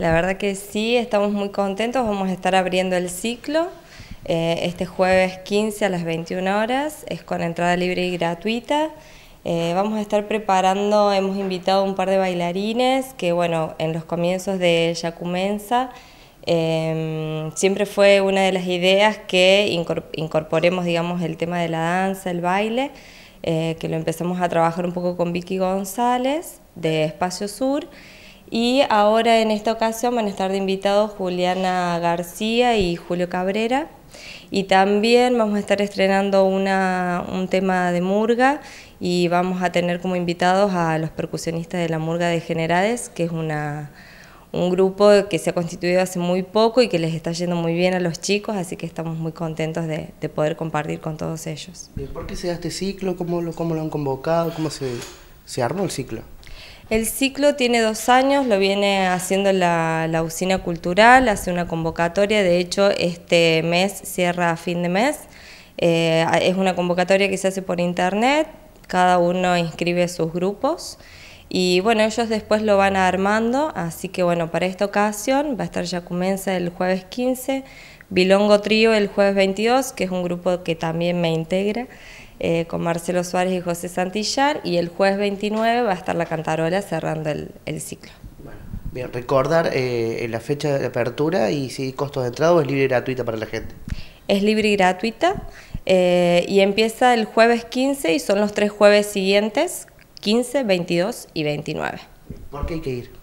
La verdad que sí, estamos muy contentos, vamos a estar abriendo el ciclo. Eh, este jueves 15 a las 21 horas, es con entrada libre y gratuita. Eh, vamos a estar preparando, hemos invitado un par de bailarines que, bueno, en los comienzos de Yacumensa em, siempre fue una de las ideas que incorporemos, digamos, el tema de la danza, el baile, eh, que lo empezamos a trabajar un poco con Vicky González de Espacio Sur. Y ahora en esta ocasión van a estar de invitados Juliana García y Julio Cabrera. Y también vamos a estar estrenando una, un tema de murga y vamos a tener como invitados a los percusionistas de la murga de Generales que es una, un grupo que se ha constituido hace muy poco y que les está yendo muy bien a los chicos, así que estamos muy contentos de, poder compartir con todos ellos. ¿Por qué se da este ciclo? ¿Cómo lo, han convocado? ¿Cómo se armó el ciclo? El ciclo tiene dos años, lo viene haciendo la, la, usina cultural, hace una convocatoria, de hecho este mes cierra a fin de mes. Eh, es una convocatoria que se hace por internet, cada uno inscribe sus grupos y bueno, ellos después lo van armando, así que bueno, para esta ocasión va a estar Yacumensa el jueves 15, Bilongo Trío el jueves 22, que es un grupo que también me integra. Eh, con Marcelo Suárez y José Santillar y el jueves 29 va a estar la Cantarola cerrando el, ciclo. Bueno, bien, recordar eh, la fecha de apertura y si hay costos de entrada o es libre y gratuita para la gente. Es libre y gratuita eh, y empieza el jueves 15 y son los tres jueves siguientes, 15, 22 y 29. ¿Por qué hay que ir?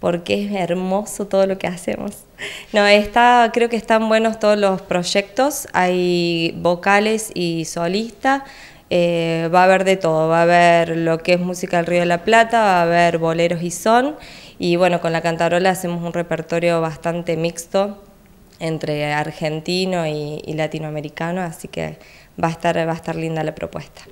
porque es hermoso todo lo que hacemos. No, está, creo que están buenos todos los proyectos, hay vocales y solista, eh, va a haber de todo, va a haber lo que es música del Río de la Plata, va a haber boleros y son, y bueno, con la Cantarola hacemos un repertorio bastante mixto entre argentino y, latinoamericano, así que va a estar, va a estar linda la propuesta.